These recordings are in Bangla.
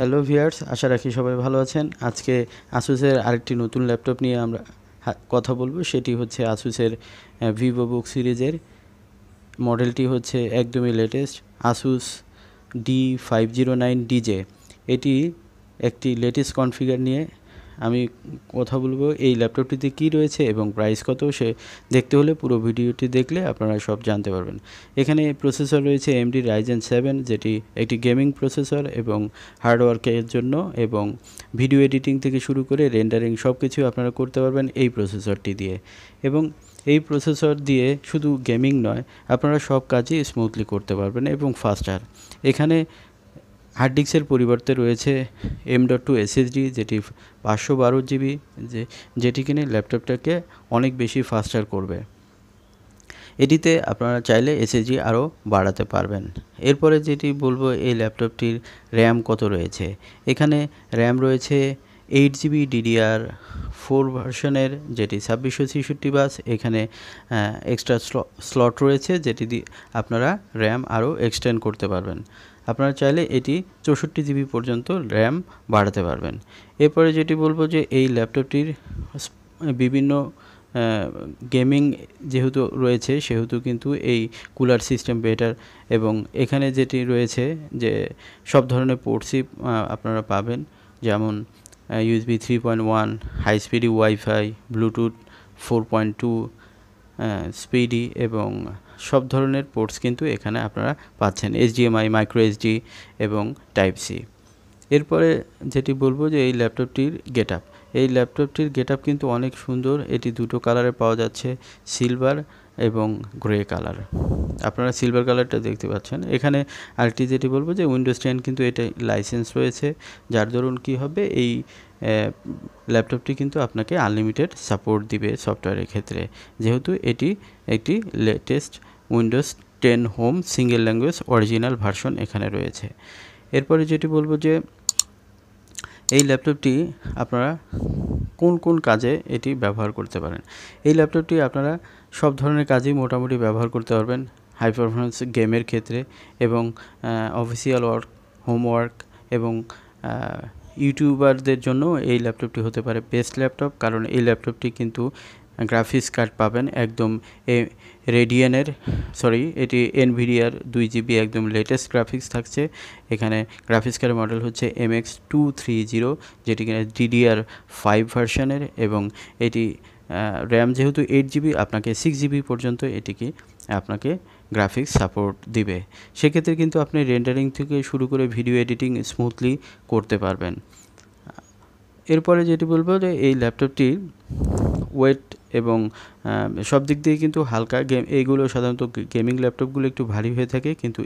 হ্যালো ভিয়ার্স আশা রাখি সবাই ভালো আছেন আজকে আসুসের আরেকটি নতুন ল্যাপটপ নিয়ে আমরা কথা বলবো সেটি হচ্ছে আসুসের ভিভো বুক সিরিজের মডেলটি হচ্ছে একদমই latest Asus D five zero nine DJ এটি একটি লেটেস্ট কনফিগার নিয়ে আমি কথা বলবো এই ল্যাপটপটিতে কি রয়েছে এবং প্রাইস কত সে দেখতে হলে পুরো ভিডিওটি দেখলে আপনারা সব জানতে পারবেন এখানে প্রসেসর রয়েছে এমডি রাইজেন সেভেন যেটি একটি গেমিং প্রসেসর এবং হার্ডওয়ার্কের জন্য এবং ভিডিও এডিটিং থেকে শুরু করে রেন্ডারিং সব কিছু আপনারা করতে পারবেন এই প্রসেসরটি দিয়ে এবং এই প্রসেসর দিয়ে শুধু গেমিং নয় আপনারা সব কাজই স্মুথলি করতে পারবেন এবং ফাস্টার এখানে হার্ড ডিস্কের পরিবর্তে রয়েছে এম ডট টু এসএসডি যেটি পাঁচশো বারো জিবি যে যেটি কিনে ল্যাপটপটাকে অনেক বেশি ফাস্টার করবে এটিতে আপনারা চাইলে এসএসডি আরও বাড়াতে পারবেন এরপরে যেটি বলবো এই ল্যাপটপটির র্যাম কত রয়েছে এখানে র্যাম রয়েছে এইট জিবি ডিডিআর ফোর ভার্সনের যেটি ছাব্বিশশো ছেষট্টি বাস এখানে এক্সট্রা স্লট রয়েছে যেটি দিয়ে আপনারা র্যাম আরও এক্সটেন্ড করতে পারবেন আপনারা চাইলে এটি চৌষট্টি জিবি পর্যন্ত র্যাম বাড়াতে পারবেন এরপরে যেটি বলবো যে এই ল্যাপটপটির বিভিন্ন গেমিং যেহেতু রয়েছে সেহেতু কিন্তু এই কুলার সিস্টেম বেটার এবং এখানে যেটি রয়েছে যে সব ধরনের পোর্টসই আপনারা পাবেন যেমন USB three point one high speedy WiFi Bluetooth four point two speedy এবং সব ধরনের পোর্টস কিন্তু এখানে আপনারা পাচ্ছেন এইচডিএমআই মাইক্রো ডি এবং টাইপ সি এরপরে যেটি বলবো যে এই ল্যাপটপটির গেট আপ এই ল্যাপটপটির গেট আপ কিন্তু অনেক সুন্দর এটি দুটো কালারে পাওয়া যাচ্ছে সিলভার এবং গ্রে কালার আপনারা সিলভার কালারটা দেখতে পাচ্ছেন এখানে আরেকটি যেটি বলবো যে উইন্ডোজ টেন কিন্তু এটা লাইসেন্স রয়েছে যার দরুন কি হবে এই ল্যাপটপটি কিন্তু আপনাকে আনলিমিটেড সাপোর্ট দিবে সফটওয়্যারের ক্ষেত্রে যেহেতু এটি একটি latest Windows ten home single language original version এখানে রয়েছে এরপরে যেটি বলবো যে এই ল্যাপটপটি আপনারা কোন কোন কাজে এটি ব্যবহার করতে পারেন এই ল্যাপটপটি আপনারা সব ধরনের কাজেই মোটামুটি ব্যবহার করতে পারবেন হাই পারফরমেন্স গেমের ক্ষেত্রে এবং অফিসিয়াল ওয়ার্ক হোমওয়ার্ক এবং ইউটিউবারদের জন্য এই ল্যাপটপটি হতে পারে বেস্ট ল্যাপটপ কারণ এই ল্যাপটপটি কিন্তু গ্রাফিক্স কার্ড পাবেন একদম এ রেডিয়ানের সরি এটি এনভিডিয়ার দুই জিবি একদম লেটেস্ট গ্রাফিক্স থাকছে এখানে গ্রাফিক্স কার্ড মডেল হচ্ছে M X two three zero যেটি কিনা ডিডিআর ফাইভ ভার্সানের এবং এটি র্যাম যেহেতু এইট জিবি আপনাকে সিক্স জিবি পর্যন্ত এটিকে আপনাকে গ্রাফিক্স সাপোর্ট দিবে সেক্ষেত্রে কিন্তু আপনি রেন্ডারিং থেকে শুরু করে ভিডিও এডিটিং স্মুথলি করতে পারবেন এরপরে যেটি বলবো যে এই ল্যাপটপটি ওয়েট এবং সব দিক দিয়ে কিন্তু হালকা গেম এইগুলো সাধারণত গেমিং ল্যাপটপগুলো একটু ভারী হয়ে থাকে কিন্তু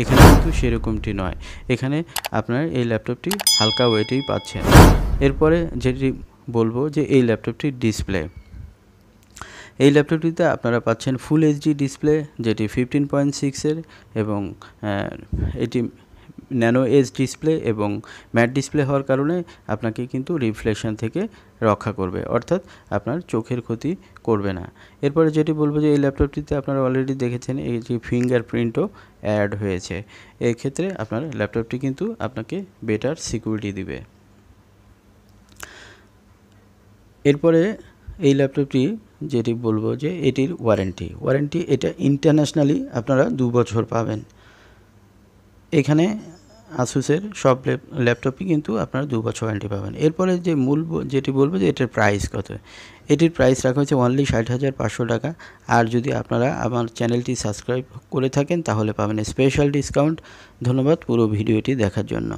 এখানে কিন্তু সেরকমটি নয় এখানে আপনার এই ল্যাপটপটি হালকা ওয়েটেই পাচ্ছেন এরপরে যেটি বলবো যে এই ল্যাপটপটির ডিসপ্লে এই ল্যাপটপটিতে আপনারা পাচ্ছেন ফুল এইচডি ডিসপ্লে যেটি ফিফটিন পয়েন্ট সিক্সের এবং এটি ন্যানো এজ ডিসপ্লে এবং ম্যাট ডিসপ্লে হওয়ার কারণে আপনাকে কিন্তু রিফ্লেকশন থেকে রক্ষা করবে অর্থাৎ আপনার চোখের ক্ষতি করবে না এরপরে যেটি বলবো যে এই ল্যাপটপটিতে আপনারা অলরেডি দেখেছেন এই যে ফিঙ্গারপ্রিন্টও অ্যাড হয়েছে এক্ষেত্রে আপনার ল্যাপটপটি কিন্তু আপনাকে বেটার সিকিউরিটি দিবে এরপরে এই ল্যাপটপটি যেটি বলবো যে এটির ওয়ারেন্টি ওয়ারেন্টি এটা ইন্টারন্যাশনালি আপনারা দু বছর পাবেন এখানে আসুসের সব ল্যাপটপই কিন্তু আপনারা দু বছর ওয়ারেন্টি পাবেন এরপরে যে মূল যেটি বলবো যে এটার প্রাইস কত এটির প্রাইস রাখা হয়েছে অনলি ষাট হাজার পাঁচশো টাকা আর যদি আপনারা আমার চ্যানেলটি সাবস্ক্রাইব করে থাকেন তাহলে পাবেন স্পেশাল ডিসকাউন্ট ধন্যবাদ পুরো ভিডিওটি দেখার জন্য